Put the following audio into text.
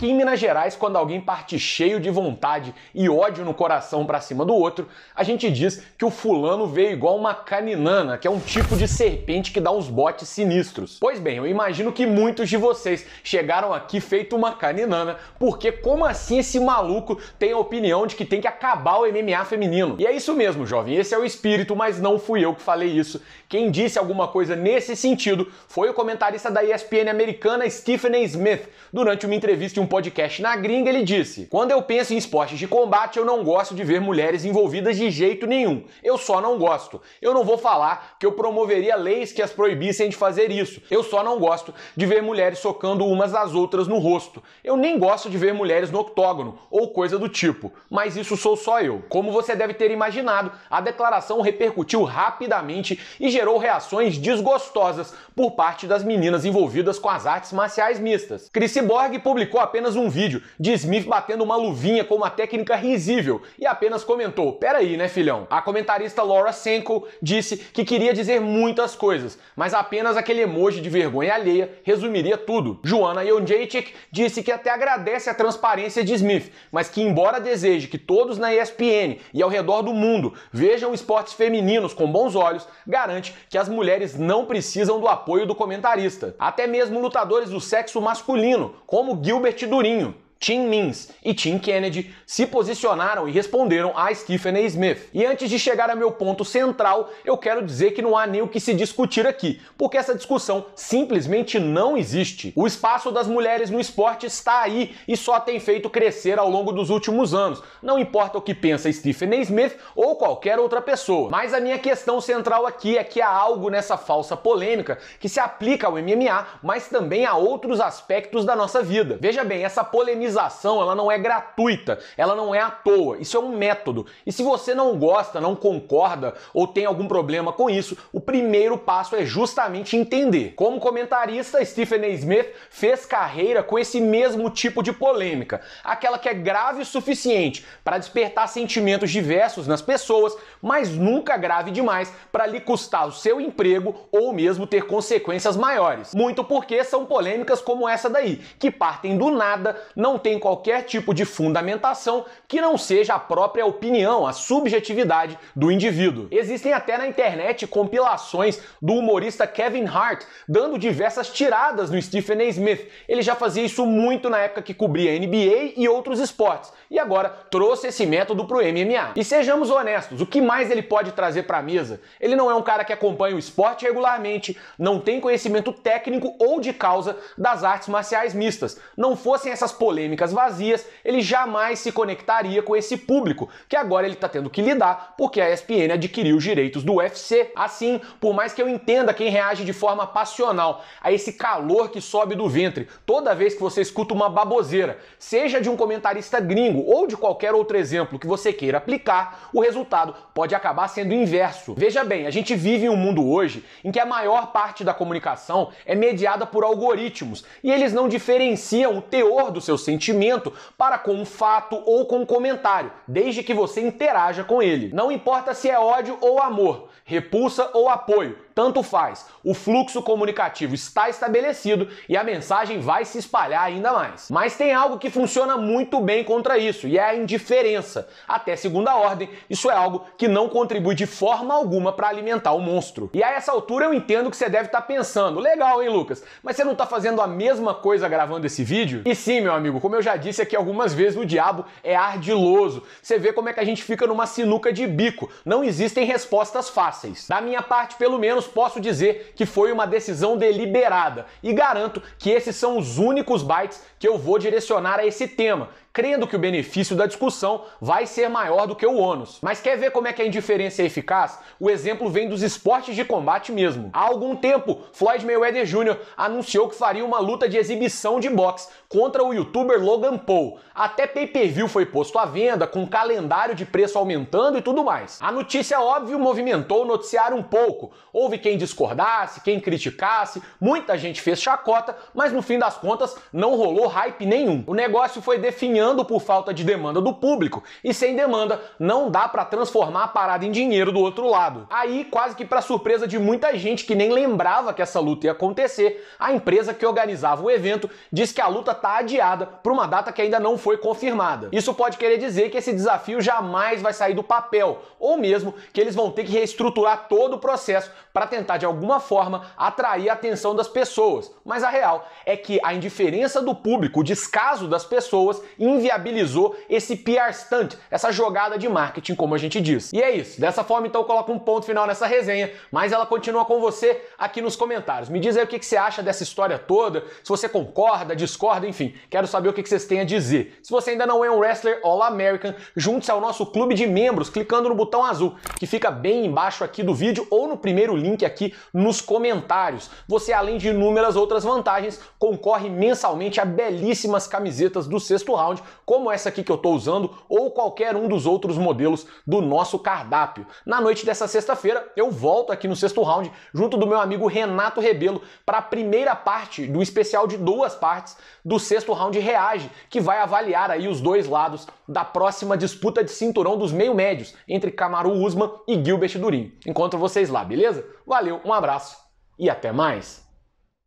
Aqui em Minas Gerais, quando alguém parte cheio de vontade e ódio no coração para cima do outro, a gente diz que o fulano veio igual uma caninana, que é um tipo de serpente que dá uns botes sinistros. Pois bem, eu imagino que muitos de vocês chegaram aqui feito uma caninana, porque como assim esse maluco tem a opinião de que tem que acabar o MMA feminino? E é isso mesmo, jovem, esse é o espírito, mas não fui eu que falei isso. Quem disse alguma coisa nesse sentido foi o comentarista da ESPN americana Stephen Smith, durante uma entrevista em um podcast na gringa, ele disse: Quando eu penso em esportes de combate, eu não gosto de ver mulheres envolvidas de jeito nenhum. Eu só não gosto. Eu não vou falar que eu promoveria leis que as proibissem de fazer isso. Eu só não gosto de ver mulheres socando umas às outras no rosto. Eu nem gosto de ver mulheres no octógono ou coisa do tipo. Mas isso sou só eu. Como você deve ter imaginado, a declaração repercutiu rapidamente e gerou reações desgostosas por parte das meninas envolvidas com as artes marciais mistas. Chris Borg publicou apenas apenas um vídeo de Smith batendo uma luvinha com uma técnica risível e apenas comentou: Peraí, né, filhão? A comentarista Laura Senko disse que queria dizer muitas coisas, mas apenas aquele emoji de vergonha alheia resumiria tudo. Joana Jonjacek disse que até agradece a transparência de Smith, mas que, embora deseje que todos na ESPN e ao redor do mundo vejam esportes femininos com bons olhos, garante que as mulheres não precisam do apoio do comentarista. Até mesmo lutadores do sexo masculino, como Gilbert durinho. Tim Means e Tim Kennedy se posicionaram e responderam a Stephen A. Smith. E antes de chegar ao meu ponto central, eu quero dizer que não há nem o que se discutir aqui, porque essa discussão simplesmente não existe. O espaço das mulheres no esporte está aí e só tem feito crescer ao longo dos últimos anos. Não importa o que pensa Stephen A. Smith ou qualquer outra pessoa. Mas a minha questão central aqui é que há algo nessa falsa polêmica que se aplica ao MMA, mas também a outros aspectos da nossa vida. Veja bem, essa polemização ela não é gratuita, ela não é à toa. Isso é um método. E se você não gosta, não concorda ou tem algum problema com isso, o primeiro passo é justamente entender. Como comentarista, Stephen A. Smith fez carreira com esse mesmo tipo de polêmica, aquela que é grave o suficiente para despertar sentimentos diversos nas pessoas, mas nunca grave demais para lhe custar o seu emprego ou mesmo ter consequências maiores. Muito porque são polêmicas como essa daí, que partem do nada, não tem qualquer tipo de fundamentação que não seja a própria opinião, a subjetividade do indivíduo. Existem até na internet compilações do humorista Kevin Hart dando diversas tiradas no Stephen A. Smith. Ele já fazia isso muito na época que cobria NBA e outros esportes, e agora trouxe esse método pro MMA. E sejamos honestos, o que mais ele pode trazer para a mesa? Ele não é um cara que acompanha o esporte regularmente, não tem conhecimento técnico ou de causa das artes marciais mistas. Não fossem essas polêmicas polêmicas vazias, ele jamais se conectaria com esse público, que agora ele está tendo que lidar porque a ESPN adquiriu os direitos do UFC. Assim, por mais que eu entenda quem reage de forma passional a esse calor que sobe do ventre toda vez que você escuta uma baboseira, seja de um comentarista gringo ou de qualquer outro exemplo que você queira aplicar, o resultado pode acabar sendo inverso. Veja bem, a gente vive em um mundo hoje em que a maior parte da comunicação é mediada por algoritmos e eles não diferenciam o teor do seu sentimento sentimento para com um fato ou com um comentário, desde que você interaja com ele. Não importa se é ódio ou amor, repulsa ou apoio, tanto faz. O fluxo comunicativo está estabelecido e a mensagem vai se espalhar ainda mais. Mas tem algo que funciona muito bem contra isso e é a indiferença. Até segunda ordem, isso é algo que não contribui de forma alguma para alimentar o monstro. E a essa altura eu entendo que você deve estar tá pensando, legal, hein, Lucas? Mas você não está fazendo a mesma coisa gravando esse vídeo? E sim, meu amigo, como eu já disse aqui algumas vezes, o diabo é ardiloso. Você vê como é que a gente fica numa sinuca de bico. Não existem respostas fáceis. Da minha parte, pelo menos, posso dizer que foi uma decisão deliberada e garanto que esses são os únicos bytes que eu vou direcionar a esse tema, crendo que o benefício da discussão vai ser maior do que o ônus. Mas quer ver como é que a indiferença é eficaz? O exemplo vem dos esportes de combate mesmo. Há algum tempo, Floyd Mayweather Jr. anunciou que faria uma luta de exibição de boxe contra o youtuber Logan Paul. Até pay-per-view foi posto à venda, com calendário de preço aumentando e tudo mais. A notícia, óbvio, movimentou o noticiário um pouco. Houve quem discordasse, quem criticasse, muita gente fez chacota, mas no fim das contas não rolou hype nenhum. O negócio foi definido caminhando por falta de demanda do público e sem demanda não dá para transformar a parada em dinheiro do outro lado. Aí, quase que para surpresa de muita gente que nem lembrava que essa luta ia acontecer, a empresa que organizava o evento diz que a luta tá adiada para uma data que ainda não foi confirmada. Isso pode querer dizer que esse desafio jamais vai sair do papel, ou mesmo que eles vão ter que reestruturar todo o processo para tentar de alguma forma atrair a atenção das pessoas. Mas a real é que a indiferença do público, o descaso das pessoas inviabilizou esse PR stunt, essa jogada de marketing, como a gente diz. E é isso. Dessa forma, então, eu coloco um ponto final nessa resenha, mas ela continua com você aqui nos comentários. Me diz aí o que, você acha dessa história toda, se você concorda, discorda, enfim. Quero saber o que, que vocês têm a dizer. Se você ainda não é um wrestler All American, junte-se ao nosso clube de membros clicando no botão azul, que fica bem embaixo aqui do vídeo ou no primeiro link aqui nos comentários. Você, além de inúmeras outras vantagens, concorre mensalmente a belíssimas camisetas do sexto round áudio, como essa aqui que eu estou usando, ou qualquer um dos outros modelos do nosso cardápio. Na noite dessa sexta-feira, eu volto aqui no sexto round, junto do meu amigo Renato Rebelo, para a primeira parte do especial de duas partes do sexto round Reage, que vai avaliar aí os dois lados da próxima disputa de cinturão dos meio-médios entre Kamaru Usman e Gilbert Durim. Encontro vocês lá, beleza? Valeu, um abraço e até mais!